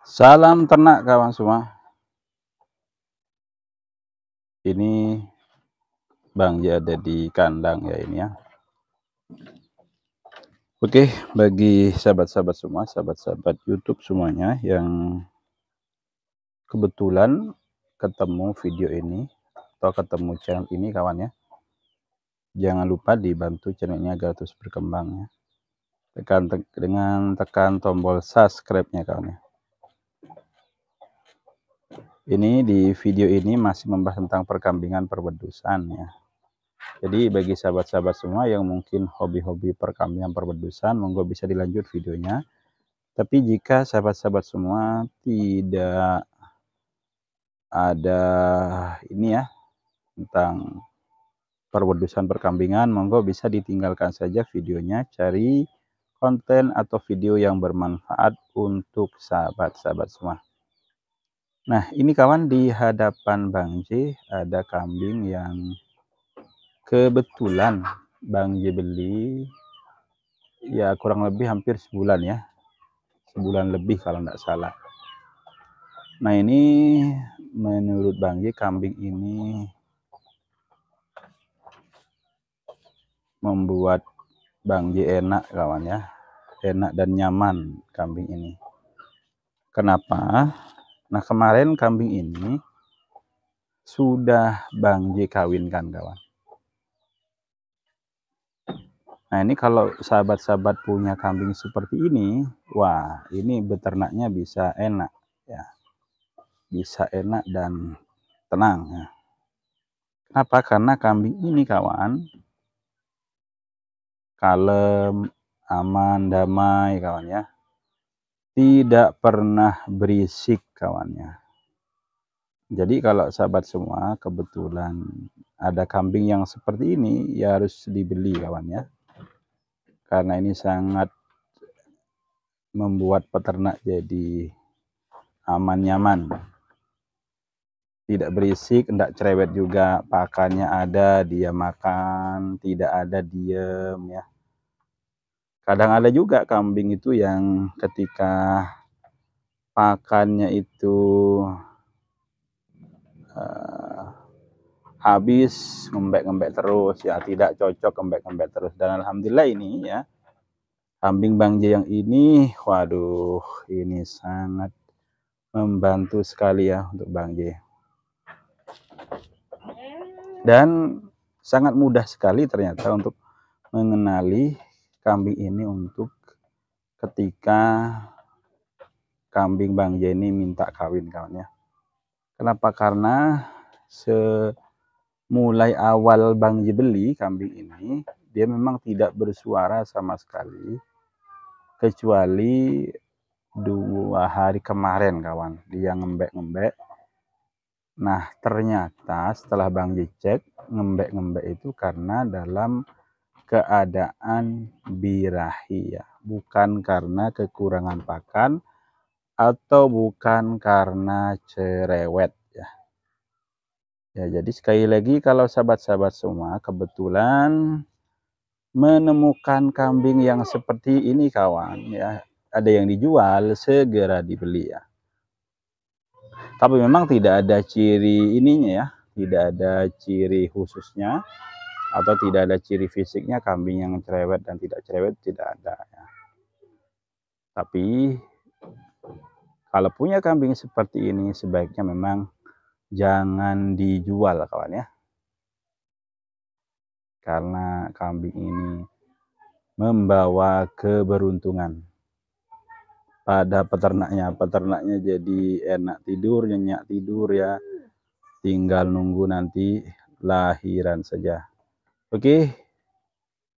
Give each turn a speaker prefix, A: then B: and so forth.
A: Salam ternak kawan semua. Ini Bang Ji ada di kandang ya ini ya. Oke, bagi sahabat-sahabat semua, sahabat-sahabat YouTube semuanya yang kebetulan ketemu video ini atau ketemu channel ini kawan ya. Jangan lupa dibantu channel ini agar terus berkembang ya. Tekan te dengan tekan tombol subscribe-nya kawan ya ini di video ini masih membahas tentang perkambingan perbedusan ya. Jadi bagi sahabat-sahabat semua yang mungkin hobi-hobi perkambingan perbedusan, monggo bisa dilanjut videonya. Tapi jika sahabat-sahabat semua tidak ada ini ya tentang perbedusan perkambingan, monggo bisa ditinggalkan saja videonya, cari konten atau video yang bermanfaat untuk sahabat-sahabat semua. Nah, ini kawan di hadapan Bang J ada kambing yang kebetulan Bang J beli ya kurang lebih hampir sebulan ya. Sebulan lebih kalau tidak salah. Nah, ini menurut Bang J kambing ini membuat Bang J enak kawan ya. Enak dan nyaman kambing ini. Kenapa? Nah kemarin kambing ini sudah Bang J kawinkan kawan. Nah ini kalau sahabat-sahabat punya kambing seperti ini, wah ini beternaknya bisa enak ya, bisa enak dan tenang. Ya. Kenapa? Karena kambing ini kawan kalem, aman, damai kawan ya tidak pernah berisik kawannya. Jadi kalau sahabat semua kebetulan ada kambing yang seperti ini ya harus dibeli kawannya. Karena ini sangat membuat peternak jadi aman nyaman. Tidak berisik, tidak cerewet juga, pakannya ada, dia makan, tidak ada diem ya kadang ada juga kambing itu yang ketika pakannya itu uh, habis ngembek-ngembek terus ya tidak cocok ngembek-ngembek terus dan alhamdulillah ini ya kambing Bang J yang ini waduh ini sangat membantu sekali ya untuk Bang J dan sangat mudah sekali ternyata untuk mengenali kambing ini untuk ketika kambing Bang Jenny minta kawin kawan ya. Kenapa? Karena semulai awal Bang Je beli kambing ini, dia memang tidak bersuara sama sekali kecuali dua hari kemarin kawan dia ngembek-ngembek nah ternyata setelah Bang Jecek cek ngembek-ngembek itu karena dalam keadaan birahi ya bukan karena kekurangan pakan atau bukan karena cerewet ya. Ya, jadi sekali lagi kalau sahabat-sahabat semua kebetulan menemukan kambing yang seperti ini kawan ya, ada yang dijual segera dibeli ya. Tapi memang tidak ada ciri ininya ya, tidak ada ciri khususnya atau tidak ada ciri fisiknya kambing yang cerewet dan tidak cerewet tidak ada ya. Tapi kalau punya kambing seperti ini sebaiknya memang jangan dijual kawan ya. Karena kambing ini membawa keberuntungan pada peternaknya. Peternaknya jadi enak tidur, nyenyak tidur ya. Tinggal nunggu nanti lahiran saja. Oke, okay.